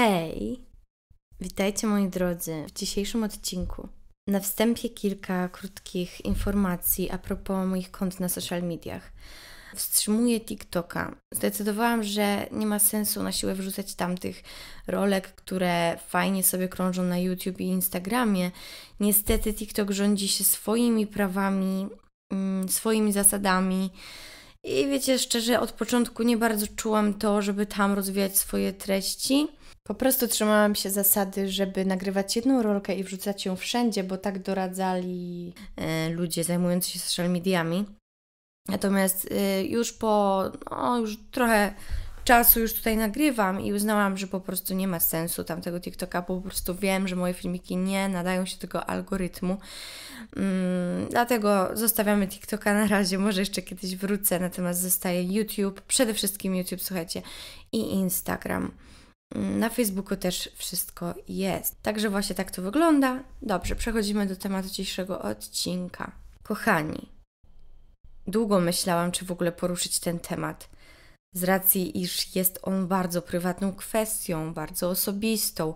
Hej! Witajcie moi drodzy w dzisiejszym odcinku. Na wstępie kilka krótkich informacji a propos moich kont na social mediach. Wstrzymuję TikToka. Zdecydowałam, że nie ma sensu na siłę wrzucać tamtych rolek, które fajnie sobie krążą na YouTube i Instagramie. Niestety TikTok rządzi się swoimi prawami, mm, swoimi zasadami. I wiecie, szczerze, od początku nie bardzo czułam to, żeby tam rozwijać swoje treści. Po prostu trzymałam się zasady, żeby nagrywać jedną rolkę i wrzucać ją wszędzie, bo tak doradzali e, ludzie zajmujący się social mediami. Natomiast e, już po no, już trochę czasu już tutaj nagrywam i uznałam, że po prostu nie ma sensu tamtego TikToka, po prostu wiem, że moje filmiki nie nadają się do tego algorytmu. Mm, dlatego zostawiamy TikToka na razie, może jeszcze kiedyś wrócę, natomiast zostaje YouTube, przede wszystkim YouTube, słuchajcie, i Instagram. Na Facebooku też wszystko jest. Także właśnie tak to wygląda. Dobrze, przechodzimy do tematu dzisiejszego odcinka. Kochani, długo myślałam, czy w ogóle poruszyć ten temat. Z racji, iż jest on bardzo prywatną kwestią, bardzo osobistą.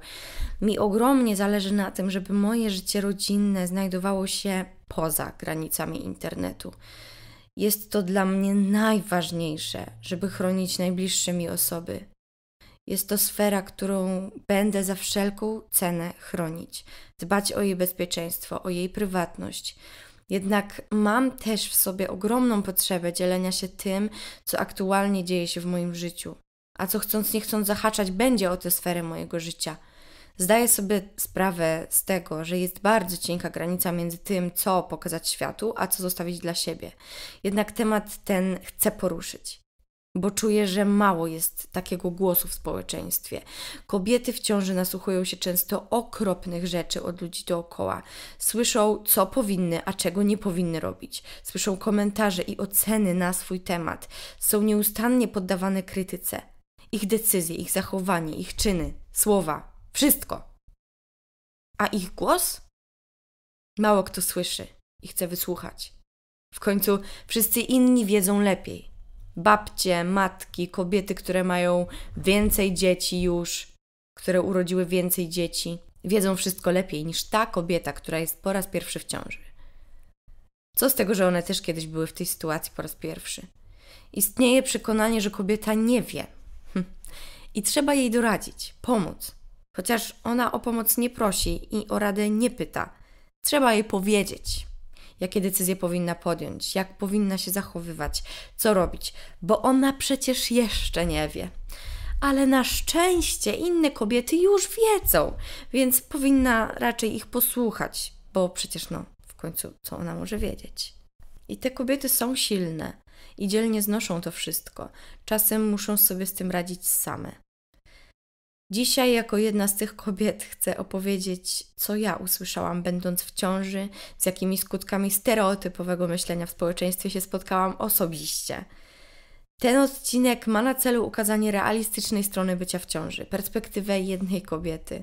Mi ogromnie zależy na tym, żeby moje życie rodzinne znajdowało się poza granicami internetu. Jest to dla mnie najważniejsze, żeby chronić najbliższe mi osoby, jest to sfera, którą będę za wszelką cenę chronić, dbać o jej bezpieczeństwo, o jej prywatność. Jednak mam też w sobie ogromną potrzebę dzielenia się tym, co aktualnie dzieje się w moim życiu, a co chcąc nie chcąc zahaczać będzie o tę sferę mojego życia. Zdaję sobie sprawę z tego, że jest bardzo cienka granica między tym, co pokazać światu, a co zostawić dla siebie. Jednak temat ten chcę poruszyć bo czuję, że mało jest takiego głosu w społeczeństwie. Kobiety w ciąży nasłuchują się często okropnych rzeczy od ludzi dookoła. Słyszą, co powinny, a czego nie powinny robić. Słyszą komentarze i oceny na swój temat. Są nieustannie poddawane krytyce. Ich decyzje, ich zachowanie, ich czyny, słowa, wszystko. A ich głos? Mało kto słyszy i chce wysłuchać. W końcu wszyscy inni wiedzą lepiej babcie, matki, kobiety, które mają więcej dzieci już, które urodziły więcej dzieci, wiedzą wszystko lepiej niż ta kobieta, która jest po raz pierwszy w ciąży. Co z tego, że one też kiedyś były w tej sytuacji po raz pierwszy? Istnieje przekonanie, że kobieta nie wie hm. i trzeba jej doradzić, pomóc. Chociaż ona o pomoc nie prosi i o radę nie pyta, trzeba jej powiedzieć jakie decyzje powinna podjąć, jak powinna się zachowywać, co robić, bo ona przecież jeszcze nie wie. Ale na szczęście inne kobiety już wiedzą, więc powinna raczej ich posłuchać, bo przecież no, w końcu co ona może wiedzieć. I te kobiety są silne i dzielnie znoszą to wszystko. Czasem muszą sobie z tym radzić same. Dzisiaj, jako jedna z tych kobiet, chcę opowiedzieć, co ja usłyszałam, będąc w ciąży, z jakimi skutkami stereotypowego myślenia w społeczeństwie się spotkałam osobiście. Ten odcinek ma na celu ukazanie realistycznej strony bycia w ciąży, perspektywę jednej kobiety.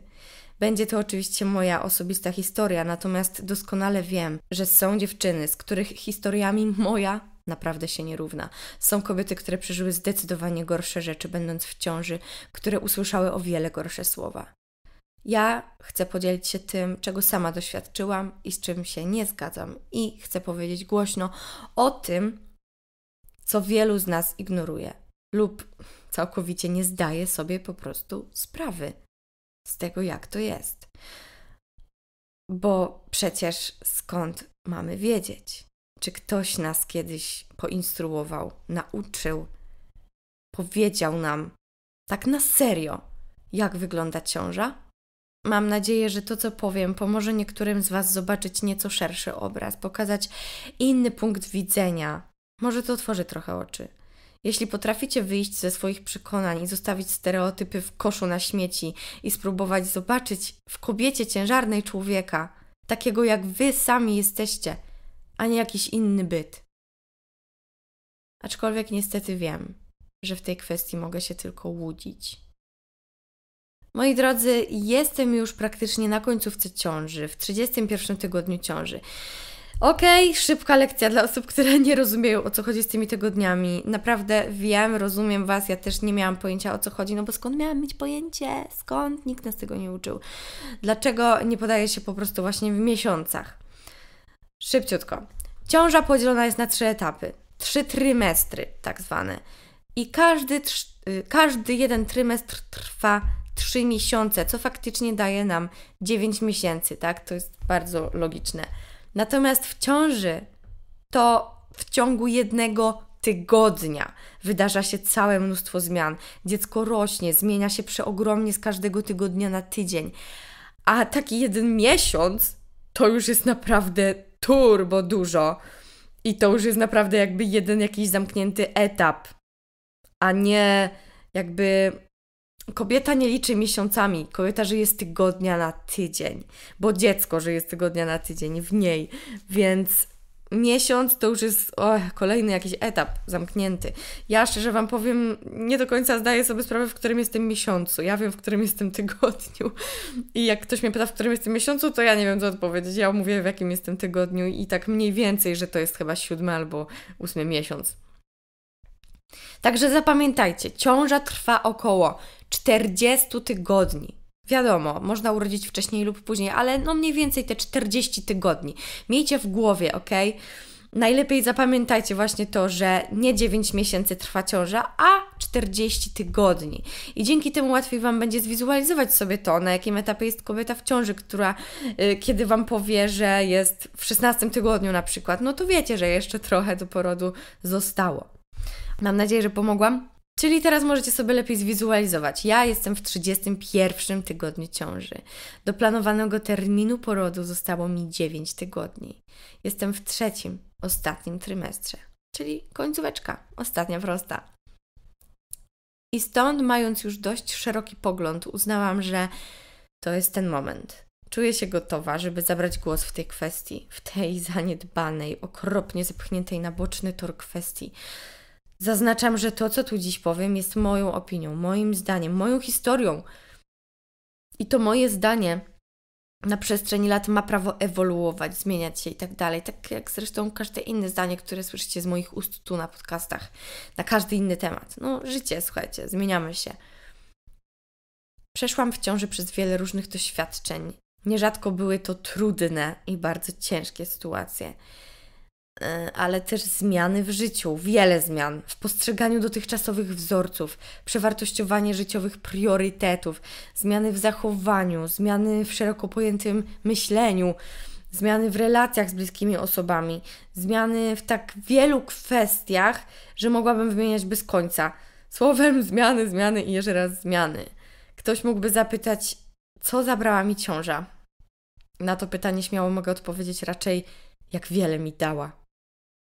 Będzie to oczywiście moja osobista historia, natomiast doskonale wiem, że są dziewczyny, z których historiami moja naprawdę się nierówna. Są kobiety, które przeżyły zdecydowanie gorsze rzeczy, będąc w ciąży, które usłyszały o wiele gorsze słowa. Ja chcę podzielić się tym, czego sama doświadczyłam i z czym się nie zgadzam, i chcę powiedzieć głośno o tym, co wielu z nas ignoruje lub całkowicie nie zdaje sobie po prostu sprawy z tego, jak to jest. Bo przecież skąd mamy wiedzieć? Czy ktoś nas kiedyś poinstruował, nauczył, powiedział nam tak na serio, jak wygląda ciąża? Mam nadzieję, że to, co powiem, pomoże niektórym z Was zobaczyć nieco szerszy obraz, pokazać inny punkt widzenia. Może to otworzy trochę oczy. Jeśli potraficie wyjść ze swoich przekonań i zostawić stereotypy w koszu na śmieci i spróbować zobaczyć w kobiecie ciężarnej człowieka, takiego jak Wy sami jesteście, a nie jakiś inny byt. Aczkolwiek niestety wiem, że w tej kwestii mogę się tylko łudzić. Moi drodzy, jestem już praktycznie na końcówce ciąży, w 31 tygodniu ciąży. Okej, okay, szybka lekcja dla osób, które nie rozumieją o co chodzi z tymi tygodniami. Naprawdę wiem, rozumiem Was, ja też nie miałam pojęcia o co chodzi, no bo skąd miałam mieć pojęcie? Skąd? Nikt nas tego nie uczył. Dlaczego nie podaje się po prostu właśnie w miesiącach? Szybciutko. Ciąża podzielona jest na trzy etapy, trzy trymestry tak zwane. I każdy, y, każdy jeden trymestr trwa trzy miesiące, co faktycznie daje nam 9 miesięcy, tak? To jest bardzo logiczne. Natomiast w ciąży to w ciągu jednego tygodnia wydarza się całe mnóstwo zmian. Dziecko rośnie, zmienia się przeogromnie z każdego tygodnia na tydzień. A taki jeden miesiąc to już jest naprawdę turbo dużo. I to już jest naprawdę jakby jeden jakiś zamknięty etap, a nie jakby kobieta nie liczy miesiącami, kobieta żyje z tygodnia na tydzień, bo dziecko żyje z tygodnia na tydzień w niej, więc miesiąc to już jest kolejny jakiś etap zamknięty. Ja szczerze Wam powiem, nie do końca zdaję sobie sprawę, w którym jestem miesiącu. Ja wiem, w którym jestem tygodniu. I jak ktoś mnie pyta, w którym jestem miesiącu, to ja nie wiem, co odpowiedzieć. Ja mówię, w jakim jestem tygodniu i tak mniej więcej, że to jest chyba siódmy albo ósmy miesiąc. Także zapamiętajcie, ciąża trwa około 40 tygodni. Wiadomo, można urodzić wcześniej lub później, ale no mniej więcej te 40 tygodni. Miejcie w głowie, ok? Najlepiej zapamiętajcie właśnie to, że nie 9 miesięcy trwa ciąża, a 40 tygodni. I dzięki temu łatwiej Wam będzie zwizualizować sobie to, na jakim etapie jest kobieta w ciąży, która y, kiedy Wam powie, że jest w 16 tygodniu na przykład, no to wiecie, że jeszcze trochę do porodu zostało. Mam nadzieję, że pomogłam. Czyli teraz możecie sobie lepiej zwizualizować. Ja jestem w 31 tygodniu ciąży. Do planowanego terminu porodu zostało mi 9 tygodni. Jestem w trzecim, ostatnim trymestrze, czyli końcóweczka, ostatnia prosta. I stąd, mając już dość szeroki pogląd, uznałam, że to jest ten moment. Czuję się gotowa, żeby zabrać głos w tej kwestii, w tej zaniedbanej, okropnie zepchniętej na boczny tor kwestii Zaznaczam, że to, co tu dziś powiem, jest moją opinią, moim zdaniem, moją historią. I to moje zdanie na przestrzeni lat ma prawo ewoluować, zmieniać się i tak dalej. Tak jak zresztą każde inne zdanie, które słyszycie z moich ust tu na podcastach, na każdy inny temat. No, życie, słuchajcie, zmieniamy się. Przeszłam w ciąży przez wiele różnych doświadczeń. Nierzadko były to trudne i bardzo ciężkie sytuacje. E, ale też zmiany w życiu, wiele zmian w postrzeganiu dotychczasowych wzorców, przewartościowanie życiowych priorytetów, zmiany w zachowaniu, zmiany w szeroko pojętym myśleniu, zmiany w relacjach z bliskimi osobami, zmiany w tak wielu kwestiach, że mogłabym wymieniać bez końca. Słowem zmiany, zmiany i jeszcze raz zmiany. Ktoś mógłby zapytać, co zabrała mi ciąża? Na to pytanie śmiało mogę odpowiedzieć raczej, jak wiele mi dała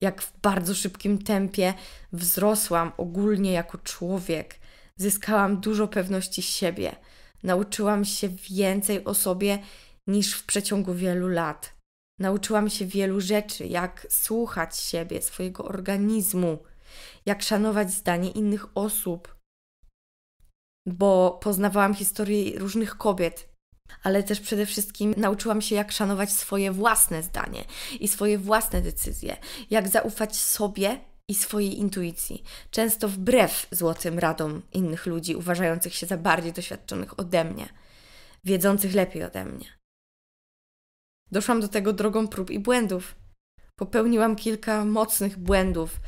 jak w bardzo szybkim tempie wzrosłam ogólnie jako człowiek. Zyskałam dużo pewności siebie. Nauczyłam się więcej o sobie niż w przeciągu wielu lat. Nauczyłam się wielu rzeczy, jak słuchać siebie, swojego organizmu, jak szanować zdanie innych osób, bo poznawałam historię różnych kobiet, ale też przede wszystkim nauczyłam się, jak szanować swoje własne zdanie i swoje własne decyzje, jak zaufać sobie i swojej intuicji, często wbrew złotym radom innych ludzi, uważających się za bardziej doświadczonych ode mnie, wiedzących lepiej ode mnie. Doszłam do tego drogą prób i błędów. Popełniłam kilka mocnych błędów,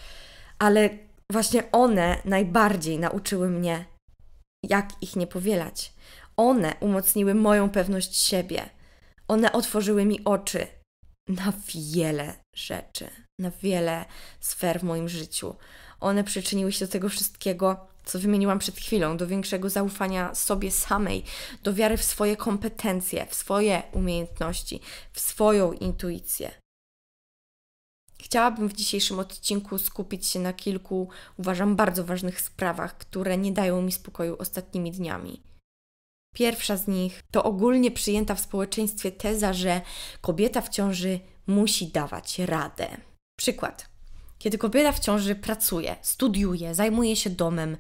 ale właśnie one najbardziej nauczyły mnie, jak ich nie powielać one umocniły moją pewność siebie. One otworzyły mi oczy na wiele rzeczy, na wiele sfer w moim życiu. One przyczyniły się do tego wszystkiego, co wymieniłam przed chwilą, do większego zaufania sobie samej, do wiary w swoje kompetencje, w swoje umiejętności, w swoją intuicję. Chciałabym w dzisiejszym odcinku skupić się na kilku, uważam, bardzo ważnych sprawach, które nie dają mi spokoju ostatnimi dniami. Pierwsza z nich to ogólnie przyjęta w społeczeństwie teza, że kobieta w ciąży musi dawać radę. Przykład. Kiedy kobieta w ciąży pracuje, studiuje, zajmuje się domem,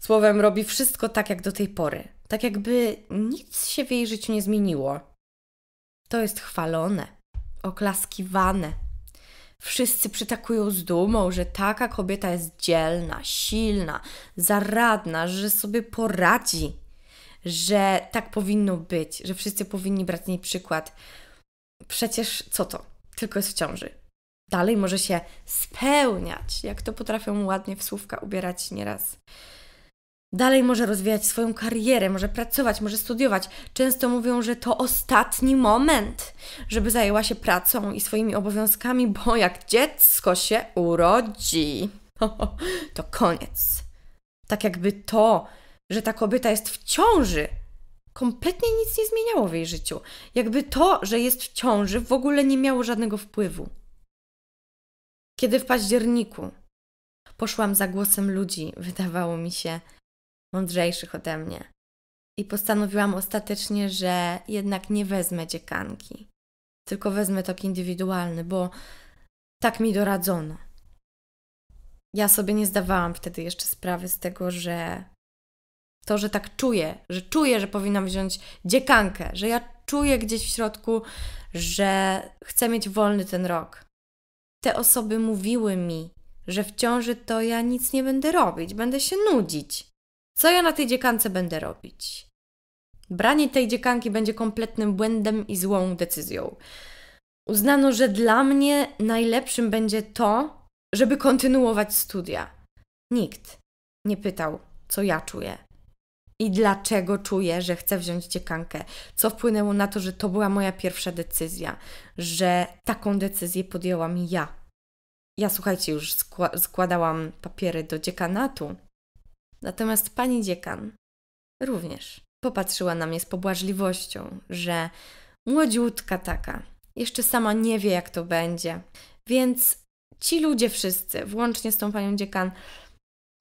słowem robi wszystko tak jak do tej pory, tak jakby nic się w jej życiu nie zmieniło. To jest chwalone, oklaskiwane. Wszyscy przytakują z dumą, że taka kobieta jest dzielna, silna, zaradna, że sobie poradzi, że tak powinno być, że wszyscy powinni brać z niej przykład. Przecież co to? Tylko jest w ciąży. Dalej może się spełniać, jak to potrafią ładnie w słówka ubierać nieraz. Dalej może rozwijać swoją karierę, może pracować, może studiować. Często mówią, że to ostatni moment, żeby zajęła się pracą i swoimi obowiązkami, bo jak dziecko się urodzi, to koniec. Tak jakby to, że ta kobieta jest w ciąży, kompletnie nic nie zmieniało w jej życiu. Jakby to, że jest w ciąży, w ogóle nie miało żadnego wpływu. Kiedy w październiku poszłam za głosem ludzi, wydawało mi się mądrzejszych ode mnie, i postanowiłam ostatecznie, że jednak nie wezmę dziekanki, tylko wezmę tok indywidualny, bo tak mi doradzono. Ja sobie nie zdawałam wtedy jeszcze sprawy z tego, że to, że tak czuję, że czuję, że powinnam wziąć dziekankę, że ja czuję gdzieś w środku, że chcę mieć wolny ten rok. Te osoby mówiły mi, że w ciąży to ja nic nie będę robić, będę się nudzić. Co ja na tej dziekance będę robić? Branie tej dziekanki będzie kompletnym błędem i złą decyzją. Uznano, że dla mnie najlepszym będzie to, żeby kontynuować studia. Nikt nie pytał, co ja czuję i dlaczego czuję, że chcę wziąć dziekankę. Co wpłynęło na to, że to była moja pierwsza decyzja, że taką decyzję podjęłam ja. Ja, słuchajcie, już składałam papiery do dziekanatu, natomiast pani dziekan również popatrzyła na mnie z pobłażliwością, że młodziutka taka, jeszcze sama nie wie, jak to będzie. Więc ci ludzie wszyscy, włącznie z tą panią dziekan,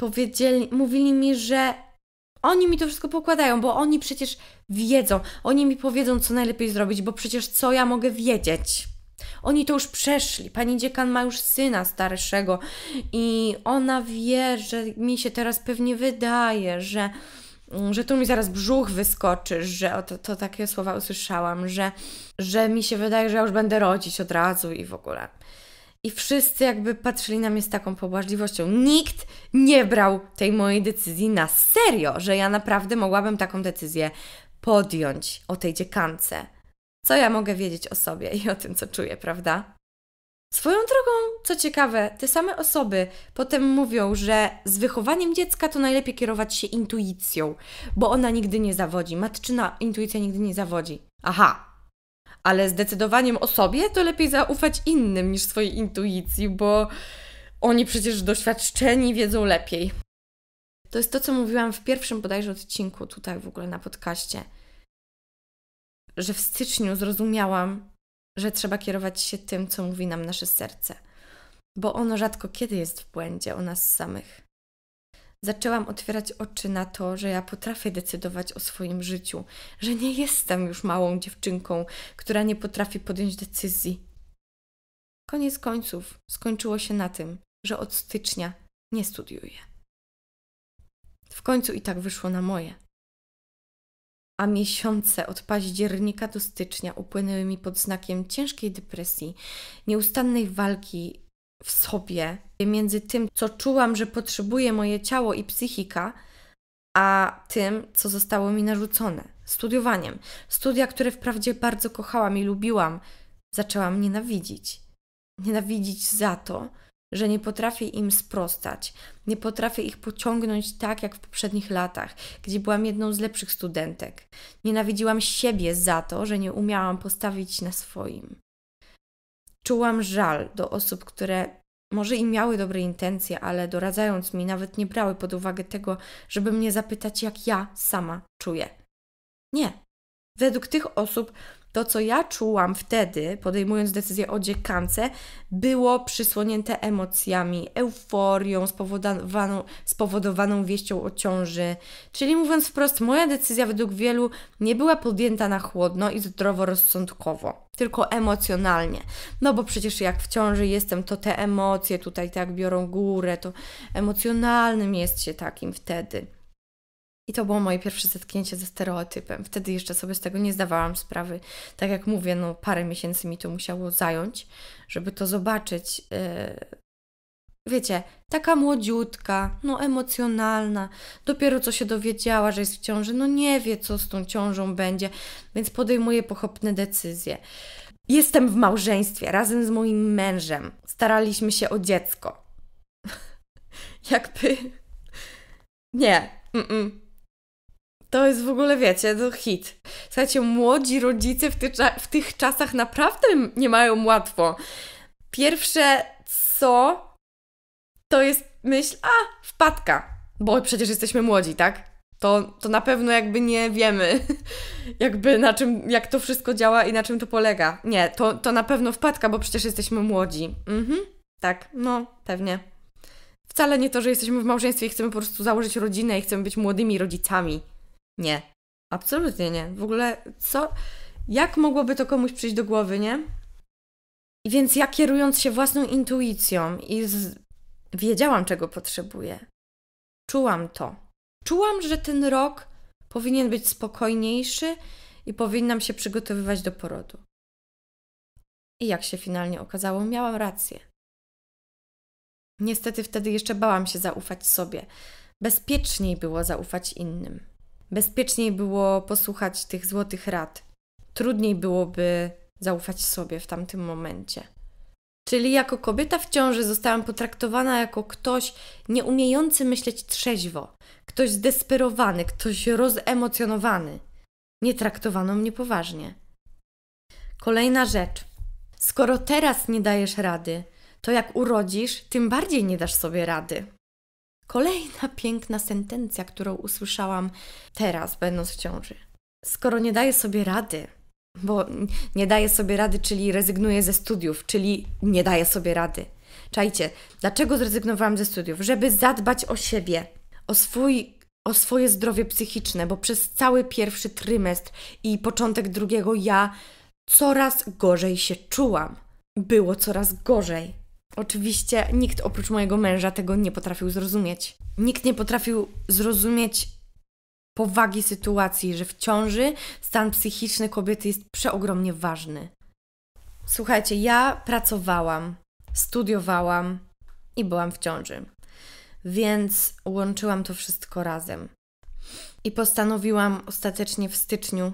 powiedzieli, mówili mi, że oni mi to wszystko pokładają, bo oni przecież wiedzą, oni mi powiedzą, co najlepiej zrobić, bo przecież co ja mogę wiedzieć? Oni to już przeszli. Pani dziekan ma już syna starszego i ona wie, że mi się teraz pewnie wydaje, że, mm, że tu mi zaraz brzuch wyskoczy, że to, to takie słowa usłyszałam, że, że mi się wydaje, że ja już będę rodzić od razu i w ogóle. I wszyscy jakby patrzyli na mnie z taką pobłażliwością. Nikt nie brał tej mojej decyzji na serio, że ja naprawdę mogłabym taką decyzję podjąć o tej dziekance. Co ja mogę wiedzieć o sobie i o tym, co czuję, prawda? Swoją drogą, co ciekawe, te same osoby potem mówią, że z wychowaniem dziecka to najlepiej kierować się intuicją, bo ona nigdy nie zawodzi. Matczyna intuicja nigdy nie zawodzi. Aha, ale zdecydowanie o sobie to lepiej zaufać innym niż swojej intuicji, bo oni przecież doświadczeni wiedzą lepiej. To jest to, co mówiłam w pierwszym bodajże odcinku tutaj w ogóle na podcaście, że w styczniu zrozumiałam, że trzeba kierować się tym, co mówi nam nasze serce, bo ono rzadko kiedy jest w błędzie o nas samych zaczęłam otwierać oczy na to, że ja potrafię decydować o swoim życiu, że nie jestem już małą dziewczynką, która nie potrafi podjąć decyzji. Koniec końców skończyło się na tym, że od stycznia nie studiuję. W końcu i tak wyszło na moje. A miesiące od października do stycznia upłynęły mi pod znakiem ciężkiej depresji, nieustannej walki w sobie między tym, co czułam, że potrzebuje moje ciało i psychika, a tym, co zostało mi narzucone studiowaniem. Studia, które wprawdzie bardzo kochałam i lubiłam, zaczęłam nienawidzić. Nienawidzić za to, że nie potrafię im sprostać, nie potrafię ich pociągnąć tak jak w poprzednich latach, gdzie byłam jedną z lepszych studentek. Nienawidziłam siebie za to, że nie umiałam postawić na swoim czułam żal do osób, które może i miały dobre intencje, ale doradzając mi, nawet nie brały pod uwagę tego, żeby mnie zapytać, jak ja sama czuję. Nie. Według tych osób to, co ja czułam wtedy, podejmując decyzję o dziekance, było przysłonięte emocjami, euforią spowodowaną, spowodowaną wieścią o ciąży. Czyli mówiąc wprost, moja decyzja według wielu nie była podjęta na chłodno i zdroworozsądkowo, tylko emocjonalnie. No bo przecież jak w ciąży jestem, to te emocje tutaj tak biorą górę, to emocjonalnym jest się takim wtedy. I to było moje pierwsze zetknięcie ze stereotypem. Wtedy jeszcze sobie z tego nie zdawałam sprawy. Tak jak mówię, no parę miesięcy mi to musiało zająć, żeby to zobaczyć. Yy, wiecie, taka młodziutka, no emocjonalna, dopiero co się dowiedziała, że jest w ciąży, no nie wie, co z tą ciążą będzie, więc podejmuje pochopne decyzje. Jestem w małżeństwie razem z moim mężem. Staraliśmy się o dziecko. Jakby. Nie. Mm -mm. To jest w ogóle, wiecie, to hit. Słuchajcie, młodzi rodzice w, ty, w tych czasach naprawdę nie mają łatwo. Pierwsze co to jest myśl, a wpadka, bo przecież jesteśmy młodzi, tak? To, to na pewno jakby nie wiemy, jakby na czym, jak to wszystko działa i na czym to polega. Nie, to, to na pewno wpadka, bo przecież jesteśmy młodzi. Mhm, tak, no, pewnie. Wcale nie to, że jesteśmy w małżeństwie i chcemy po prostu założyć rodzinę i chcemy być młodymi rodzicami. Nie. Absolutnie nie. W ogóle co? Jak mogłoby to komuś przyjść do głowy, nie? I więc ja kierując się własną intuicją i z... wiedziałam, czego potrzebuję. Czułam to. Czułam, że ten rok powinien być spokojniejszy i powinnam się przygotowywać do porodu. I jak się finalnie okazało, miałam rację. Niestety wtedy jeszcze bałam się zaufać sobie. Bezpieczniej było zaufać innym. Bezpieczniej było posłuchać tych złotych rad. Trudniej byłoby zaufać sobie w tamtym momencie. Czyli jako kobieta w ciąży zostałam potraktowana jako ktoś nieumiejący myśleć trzeźwo, ktoś zdesperowany, ktoś rozemocjonowany. Nie traktowano mnie poważnie. Kolejna rzecz. Skoro teraz nie dajesz rady, to jak urodzisz, tym bardziej nie dasz sobie rady. Kolejna piękna sentencja, którą usłyszałam teraz, będąc w ciąży. Skoro nie daję sobie rady, bo nie daję sobie rady, czyli rezygnuję ze studiów, czyli nie daję sobie rady. Czajcie, dlaczego zrezygnowałam ze studiów? Żeby zadbać o siebie, o swój o swoje zdrowie psychiczne, bo przez cały pierwszy trymestr i początek drugiego ja coraz gorzej się czułam. Było coraz gorzej. Oczywiście nikt oprócz mojego męża tego nie potrafił zrozumieć. Nikt nie potrafił zrozumieć powagi sytuacji, że w ciąży stan psychiczny kobiety jest przeogromnie ważny. Słuchajcie, ja pracowałam, studiowałam i byłam w ciąży, więc łączyłam to wszystko razem. I postanowiłam ostatecznie w styczniu,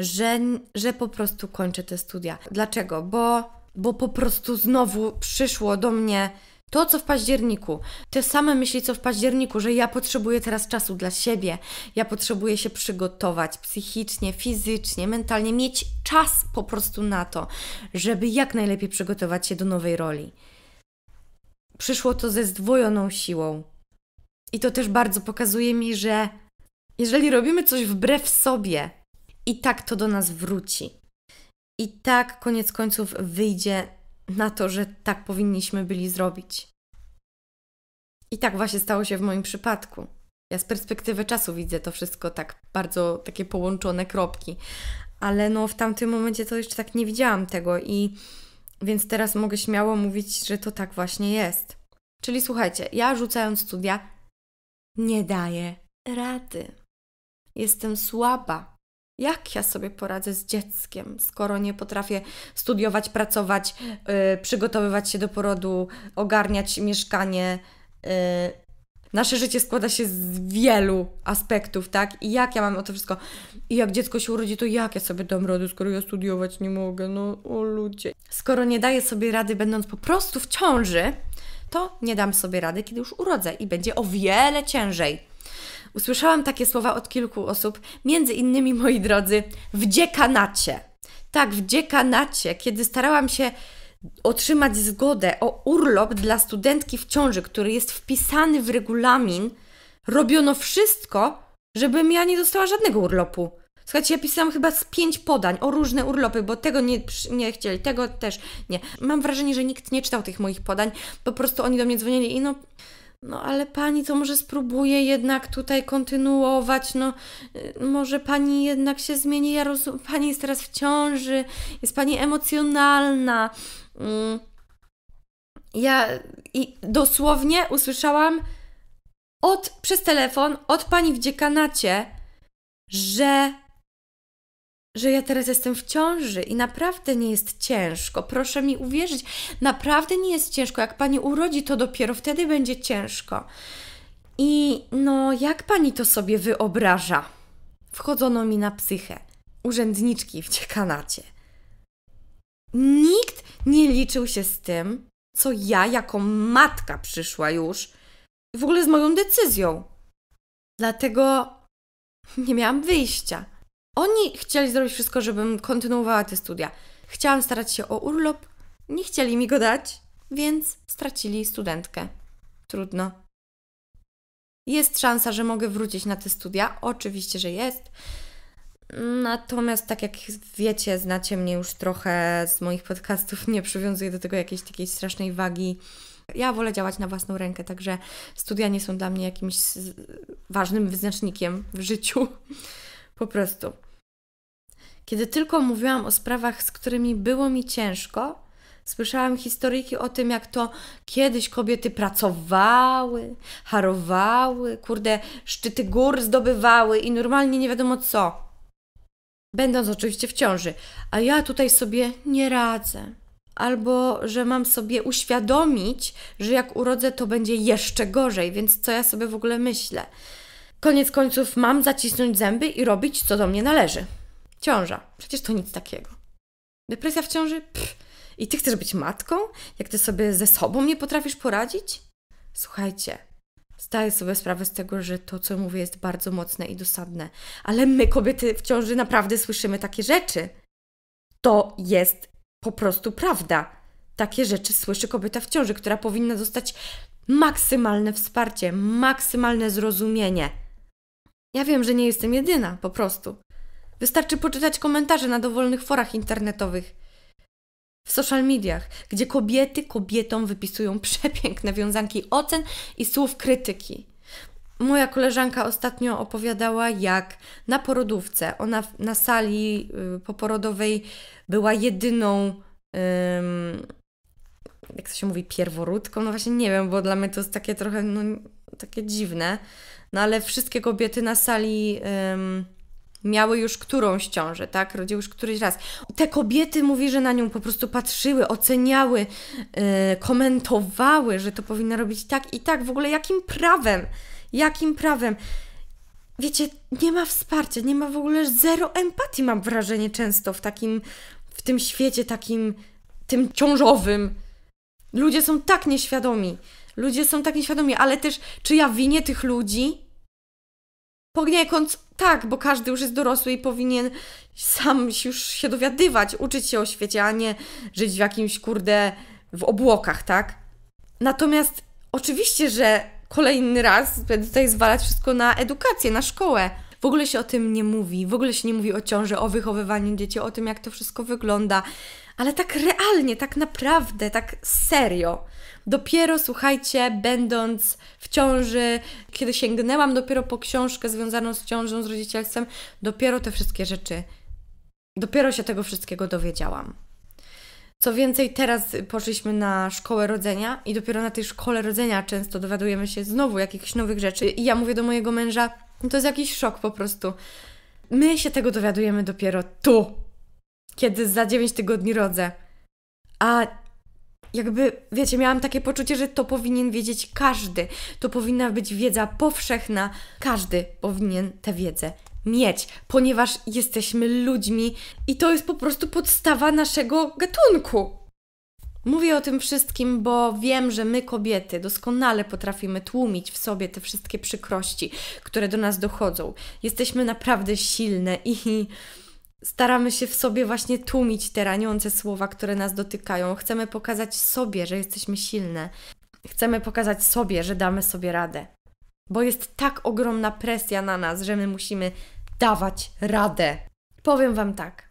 że, że po prostu kończę te studia. Dlaczego? Bo bo po prostu znowu przyszło do mnie to, co w październiku, te same myśli, co w październiku, że ja potrzebuję teraz czasu dla siebie, ja potrzebuję się przygotować psychicznie, fizycznie, mentalnie, mieć czas po prostu na to, żeby jak najlepiej przygotować się do nowej roli. Przyszło to ze zdwojoną siłą. I to też bardzo pokazuje mi, że jeżeli robimy coś wbrew sobie, i tak to do nas wróci. I tak koniec końców wyjdzie na to, że tak powinniśmy byli zrobić. I tak właśnie stało się w moim przypadku. Ja z perspektywy czasu widzę to wszystko tak bardzo takie połączone kropki, ale no w tamtym momencie to jeszcze tak nie widziałam tego i więc teraz mogę śmiało mówić, że to tak właśnie jest. Czyli słuchajcie, ja rzucając studia nie daję rady. Jestem słaba. Jak ja sobie poradzę z dzieckiem, skoro nie potrafię studiować, pracować, yy, przygotowywać się do porodu, ogarniać mieszkanie? Yy. Nasze życie składa się z wielu aspektów, tak? I jak ja mam o to wszystko? I jak dziecko się urodzi, to jak ja sobie dam radę, skoro ja studiować nie mogę? No, o ludzie. Skoro nie daję sobie rady, będąc po prostu w ciąży, to nie dam sobie rady, kiedy już urodzę i będzie o wiele ciężej. Usłyszałam takie słowa od kilku osób, między innymi moi drodzy, w dziekanacie. Tak, w dziekanacie, kiedy starałam się otrzymać zgodę o urlop dla studentki w ciąży, który jest wpisany w regulamin, robiono wszystko, żebym ja nie dostała żadnego urlopu. Słuchajcie, ja pisałam chyba z pięć podań o różne urlopy, bo tego nie, nie chcieli, tego też nie. Mam wrażenie, że nikt nie czytał tych moich podań, po prostu oni do mnie dzwonili i no no ale pani to może spróbuje jednak tutaj kontynuować, no y, może pani jednak się zmieni, ja rozumiem, pani jest teraz w ciąży, jest pani emocjonalna. Mm. Ja i dosłownie usłyszałam od, przez telefon od pani w dziekanacie, że że ja teraz jestem w ciąży i naprawdę nie jest ciężko. Proszę mi uwierzyć, naprawdę nie jest ciężko. Jak pani urodzi, to dopiero wtedy będzie ciężko. I no, jak pani to sobie wyobraża? Wchodzono mi na psychę. Urzędniczki w ciekanacie. Nikt nie liczył się z tym, co ja jako matka przyszła już, w ogóle z moją decyzją. Dlatego nie miałam wyjścia. Oni chcieli zrobić wszystko, żebym kontynuowała te studia. Chciałam starać się o urlop, nie chcieli mi go dać, więc stracili studentkę. Trudno. Jest szansa, że mogę wrócić na te studia, oczywiście, że jest. Natomiast, tak jak wiecie, znacie mnie już trochę z moich podcastów, nie przywiązuję do tego jakiejś takiej strasznej wagi. Ja wolę działać na własną rękę, także studia nie są dla mnie jakimś ważnym wyznacznikiem w życiu. Po prostu. Kiedy tylko mówiłam o sprawach, z którymi było mi ciężko, Słyszałam historyjki o tym, jak to kiedyś kobiety pracowały, harowały, kurde, szczyty gór zdobywały i normalnie nie wiadomo co. Będąc oczywiście w ciąży, a ja tutaj sobie nie radzę. Albo że mam sobie uświadomić, że jak urodzę, to będzie jeszcze gorzej, więc co ja sobie w ogóle myślę? Koniec końców, mam zacisnąć zęby i robić, co do mnie należy. Ciąża. Przecież to nic takiego. Depresja w ciąży? Pff. I ty chcesz być matką? Jak ty sobie ze sobą nie potrafisz poradzić? Słuchajcie, zdaję sobie sprawę z tego, że to, co mówię, jest bardzo mocne i dosadne, ale my, kobiety w ciąży, naprawdę słyszymy takie rzeczy. To jest po prostu prawda. Takie rzeczy słyszy kobieta w ciąży, która powinna dostać maksymalne wsparcie, maksymalne zrozumienie. Ja wiem, że nie jestem jedyna, po prostu. Wystarczy poczytać komentarze na dowolnych forach internetowych, w social mediach, gdzie kobiety kobietom wypisują przepiękne wiązanki ocen i słów krytyki. Moja koleżanka ostatnio opowiadała, jak na porodówce, ona na sali y, poporodowej była jedyną, um, jak to się mówi, pierworódką. No właśnie nie wiem, bo dla mnie to jest takie trochę, no, takie dziwne. No ale wszystkie kobiety na sali um, miały już którąś ciążę, tak? Rodziły już któryś raz. Te kobiety mówi, że na nią po prostu patrzyły, oceniały, yy, komentowały, że to powinna robić tak i tak. W ogóle jakim prawem? Jakim prawem? Wiecie, nie ma wsparcia, nie ma w ogóle zero empatii, mam wrażenie często w takim, w tym świecie takim, tym ciążowym. Ludzie są tak nieświadomi. Ludzie są tak nieświadomi, ale też czy ja winię tych ludzi? Poniekąd tak, bo każdy już jest dorosły i powinien sam już się dowiadywać, uczyć się o świecie, a nie żyć w jakimś kurde w obłokach, tak? Natomiast oczywiście, że kolejny raz będę tutaj zwalać wszystko na edukację, na szkołę. W ogóle się o tym nie mówi, w ogóle się nie mówi o ciąży, o wychowywaniu dzieci, o tym, jak to wszystko wygląda, ale tak realnie, tak naprawdę, tak serio. Dopiero, słuchajcie, będąc w ciąży, kiedy sięgnęłam dopiero po książkę związaną z ciążą, z rodzicielstwem, dopiero te wszystkie rzeczy, dopiero się tego wszystkiego dowiedziałam. Co więcej, teraz poszliśmy na szkołę rodzenia i dopiero na tej szkole rodzenia często dowiadujemy się znowu jakichś nowych rzeczy. I ja mówię do mojego męża, to jest jakiś szok po prostu. My się tego dowiadujemy dopiero tu, kiedy za 9 tygodni rodzę. A jakby, wiecie, miałam takie poczucie, że to powinien wiedzieć każdy. To powinna być wiedza powszechna. Każdy powinien tę wiedzę mieć, ponieważ jesteśmy ludźmi i to jest po prostu podstawa naszego gatunku. Mówię o tym wszystkim, bo wiem, że my kobiety doskonale potrafimy tłumić w sobie te wszystkie przykrości, które do nas dochodzą. Jesteśmy naprawdę silne i staramy się w sobie właśnie tłumić te raniące słowa, które nas dotykają. Chcemy pokazać sobie, że jesteśmy silne. Chcemy pokazać sobie, że damy sobie radę. Bo jest tak ogromna presja na nas, że my musimy dawać radę. Powiem Wam tak.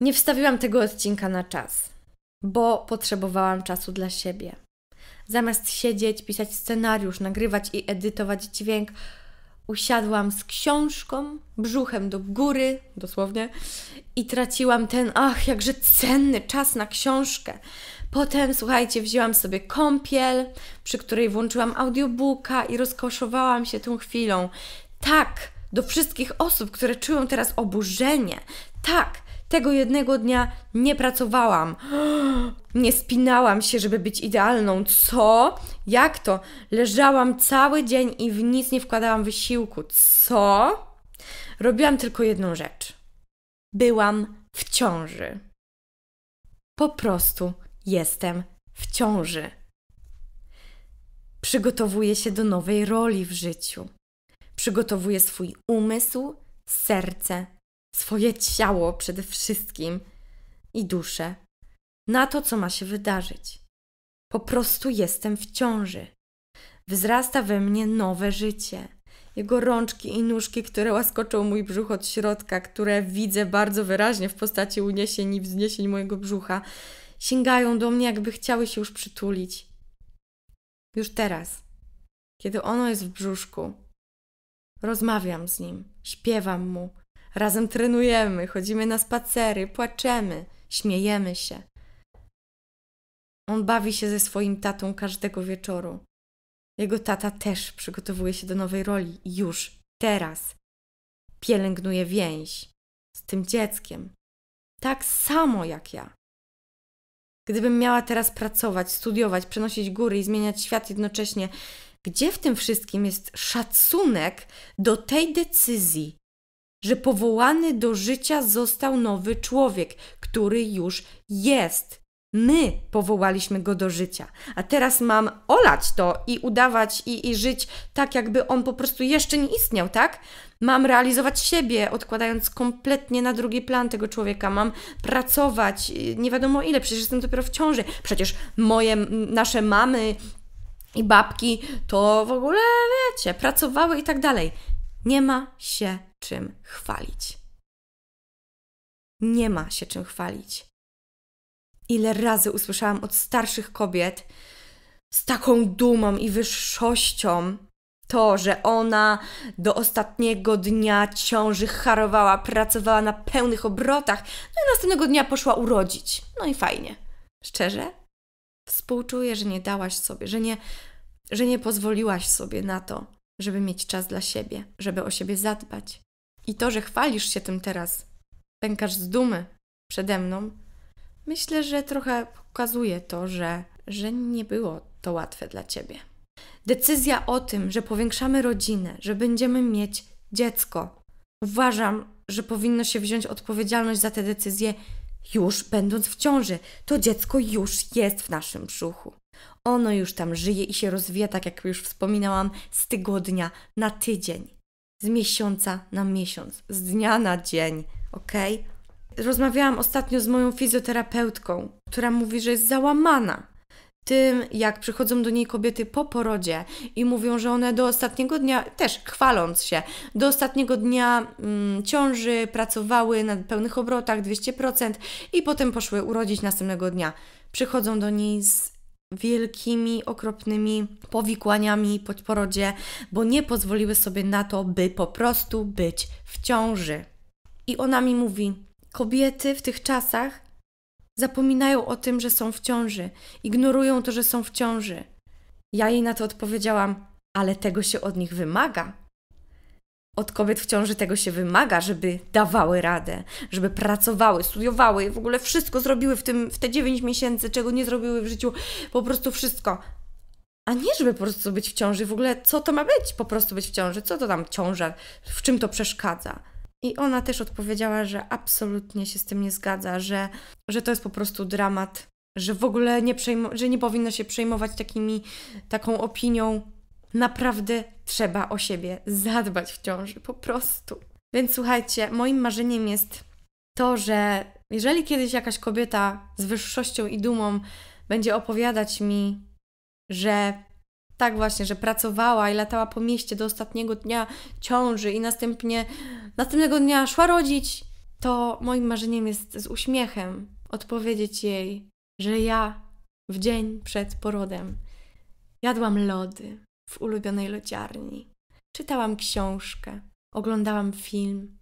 Nie wstawiłam tego odcinka na czas, bo potrzebowałam czasu dla siebie. Zamiast siedzieć, pisać scenariusz, nagrywać i edytować dźwięk, usiadłam z książką, brzuchem do góry, dosłownie, i traciłam ten, ach, jakże cenny czas na książkę. Potem, słuchajcie, wzięłam sobie kąpiel, przy której włączyłam audiobooka i rozkoszowałam się tą chwilą. Tak, do wszystkich osób, które czują teraz oburzenie. Tak, tego jednego dnia nie pracowałam. Nie spinałam się, żeby być idealną. Co? Jak to? Leżałam cały dzień i w nic nie wkładałam wysiłku. Co? Robiłam tylko jedną rzecz. Byłam w ciąży. Po prostu jestem w ciąży. Przygotowuję się do nowej roli w życiu. Przygotowuję swój umysł, serce swoje ciało przede wszystkim i duszę na to, co ma się wydarzyć. Po prostu jestem w ciąży. Wzrasta we mnie nowe życie. Jego rączki i nóżki, które łaskoczą mój brzuch od środka, które widzę bardzo wyraźnie w postaci uniesień i wzniesień mojego brzucha, sięgają do mnie, jakby chciały się już przytulić. Już teraz, kiedy ono jest w brzuszku, rozmawiam z nim, śpiewam mu, Razem trenujemy, chodzimy na spacery, płaczemy, śmiejemy się. On bawi się ze swoim tatą każdego wieczoru. Jego tata też przygotowuje się do nowej roli już, teraz. Pielęgnuje więź z tym dzieckiem. Tak samo jak ja. Gdybym miała teraz pracować, studiować, przenosić góry i zmieniać świat jednocześnie, gdzie w tym wszystkim jest szacunek do tej decyzji, że powołany do życia został nowy człowiek, który już jest. My powołaliśmy go do życia, a teraz mam olać to i udawać i, i żyć tak, jakby on po prostu jeszcze nie istniał, tak? Mam realizować siebie, odkładając kompletnie na drugi plan tego człowieka. Mam pracować y, nie wiadomo ile, przecież jestem dopiero w ciąży. Przecież moje, nasze mamy i babki to w ogóle, wiecie, pracowały i tak dalej. Nie ma się czym chwalić. Nie ma się czym chwalić. Ile razy usłyszałam od starszych kobiet z taką dumą i wyższością to, że ona do ostatniego dnia ciąży harowała, pracowała na pełnych obrotach, no i następnego dnia poszła urodzić. No i fajnie. Szczerze? Współczuję, że nie dałaś sobie, że nie, że nie pozwoliłaś sobie na to, żeby mieć czas dla siebie, żeby o siebie zadbać, i to, że chwalisz się tym teraz, pękasz z dumy przede mną, myślę, że trochę pokazuje to, że, że nie było to łatwe dla ciebie. Decyzja o tym, że powiększamy rodzinę, że będziemy mieć dziecko. Uważam, że powinno się wziąć odpowiedzialność za te decyzje już będąc w ciąży. To dziecko już jest w naszym brzuchu. Ono już tam żyje i się rozwija, tak jak już wspominałam, z tygodnia na tydzień z miesiąca na miesiąc, z dnia na dzień, ok? Rozmawiałam ostatnio z moją fizjoterapeutką, która mówi, że jest załamana tym, jak przychodzą do niej kobiety po porodzie i mówią, że one do ostatniego dnia, też chwaląc się, do ostatniego dnia mm, ciąży pracowały na pełnych obrotach 200% i potem poszły urodzić następnego dnia. Przychodzą do niej z wielkimi, okropnymi powikłaniami po porodzie, bo nie pozwoliły sobie na to, by po prostu być w ciąży. I ona mi mówi: Kobiety w tych czasach zapominają o tym, że są w ciąży, ignorują to, że są w ciąży. Ja jej na to odpowiedziałam: Ale tego się od nich wymaga. Od kobiet w ciąży tego się wymaga, żeby dawały radę, żeby pracowały, studiowały, w ogóle wszystko zrobiły w, tym, w te 9 miesięcy, czego nie zrobiły w życiu, po prostu wszystko. A nie, żeby po prostu być w ciąży. W ogóle co to ma być po prostu być w ciąży? Co to tam ciąża? W czym to przeszkadza? I ona też odpowiedziała, że absolutnie się z tym nie zgadza, że, że to jest po prostu dramat, że w ogóle nie, przejm- że nie powinno się przejmować takimi, taką opinią Naprawdę trzeba o siebie zadbać w ciąży, po prostu. Więc słuchajcie, moim marzeniem jest to, że jeżeli kiedyś jakaś kobieta z wyższością i dumą będzie opowiadać mi, że tak właśnie, że pracowała i latała po mieście do ostatniego dnia ciąży i następnie następnego dnia szła rodzić, to moim marzeniem jest z uśmiechem odpowiedzieć jej, że ja w dzień przed porodem jadłam lody, w ulubionej lociarni. Czytałam książkę, oglądałam film.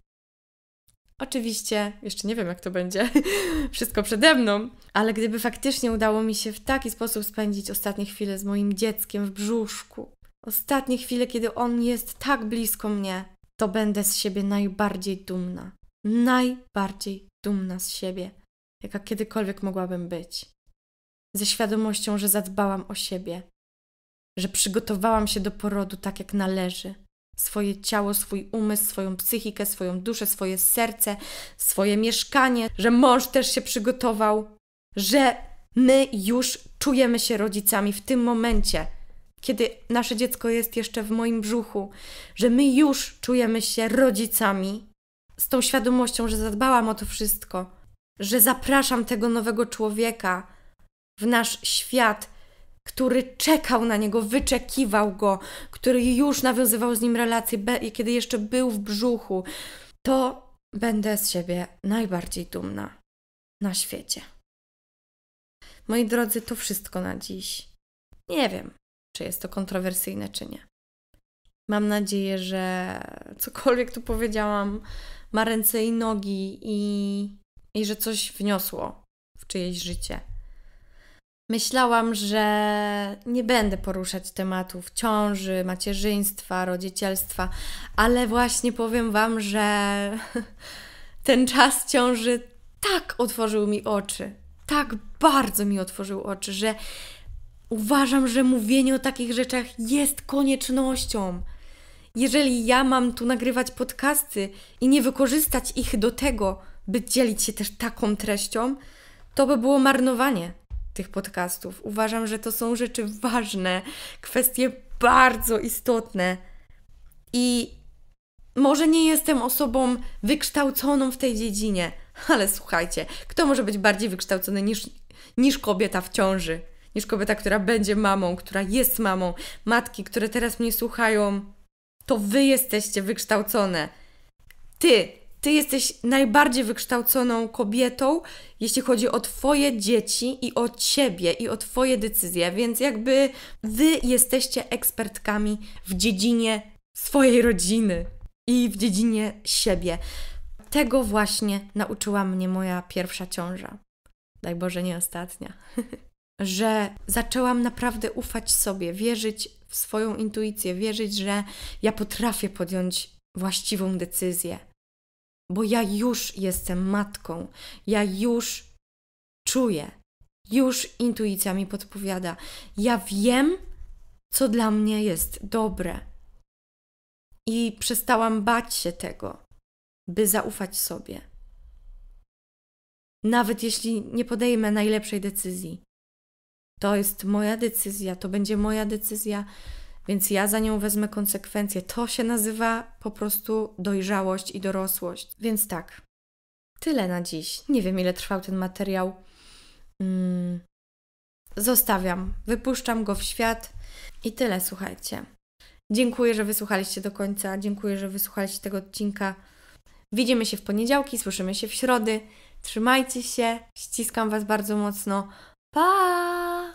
Oczywiście, jeszcze nie wiem, jak to będzie, wszystko przede mną, ale gdyby faktycznie udało mi się w taki sposób spędzić ostatnie chwile z moim dzieckiem w brzuszku, ostatnie chwile, kiedy on jest tak blisko mnie, to będę z siebie najbardziej dumna. Najbardziej dumna z siebie, jaka kiedykolwiek mogłabym być. Ze świadomością, że zadbałam o siebie, że przygotowałam się do porodu tak jak należy. Swoje ciało, swój umysł, swoją psychikę, swoją duszę, swoje serce, swoje mieszkanie, że mąż też się przygotował, że my już czujemy się rodzicami w tym momencie, kiedy nasze dziecko jest jeszcze w moim brzuchu, że my już czujemy się rodzicami z tą świadomością, że zadbałam o to wszystko, że zapraszam tego nowego człowieka w nasz świat, który czekał na niego, wyczekiwał go, który już nawiązywał z nim relacje, kiedy jeszcze był w brzuchu, to będę z siebie najbardziej dumna na świecie. Moi drodzy, to wszystko na dziś. Nie wiem, czy jest to kontrowersyjne, czy nie. Mam nadzieję, że cokolwiek tu powiedziałam ma ręce i nogi i, i że coś wniosło w czyjeś życie. Myślałam, że nie będę poruszać tematów ciąży, macierzyństwa, rodzicielstwa, ale właśnie powiem Wam, że ten czas ciąży tak otworzył mi oczy, tak bardzo mi otworzył oczy, że uważam, że mówienie o takich rzeczach jest koniecznością. Jeżeli ja mam tu nagrywać podcasty i nie wykorzystać ich do tego, by dzielić się też taką treścią, to by było marnowanie tych podcastów. Uważam, że to są rzeczy ważne, kwestie bardzo istotne. I może nie jestem osobą wykształconą w tej dziedzinie, ale słuchajcie, kto może być bardziej wykształcony niż, niż kobieta w ciąży? Niż kobieta, która będzie mamą, która jest mamą. Matki, które teraz mnie słuchają, to wy jesteście wykształcone. Ty ty jesteś najbardziej wykształconą kobietą, jeśli chodzi o Twoje dzieci i o Ciebie i o Twoje decyzje, więc jakby Wy jesteście ekspertkami w dziedzinie swojej rodziny i w dziedzinie siebie. Tego właśnie nauczyła mnie moja pierwsza ciąża. Daj Boże, nie ostatnia. że zaczęłam naprawdę ufać sobie, wierzyć w swoją intuicję, wierzyć, że ja potrafię podjąć właściwą decyzję bo ja już jestem matką, ja już czuję, już intuicja mi podpowiada. Ja wiem, co dla mnie jest dobre. I przestałam bać się tego, by zaufać sobie. Nawet jeśli nie podejmę najlepszej decyzji, to jest moja decyzja, to będzie moja decyzja więc ja za nią wezmę konsekwencje. To się nazywa po prostu dojrzałość i dorosłość. Więc tak, tyle na dziś. Nie wiem, ile trwał ten materiał. Mm. Zostawiam, wypuszczam go w świat i tyle, słuchajcie. Dziękuję, że wysłuchaliście do końca. Dziękuję, że wysłuchaliście tego odcinka. Widzimy się w poniedziałki, słyszymy się w środy. Trzymajcie się, ściskam Was bardzo mocno. Pa!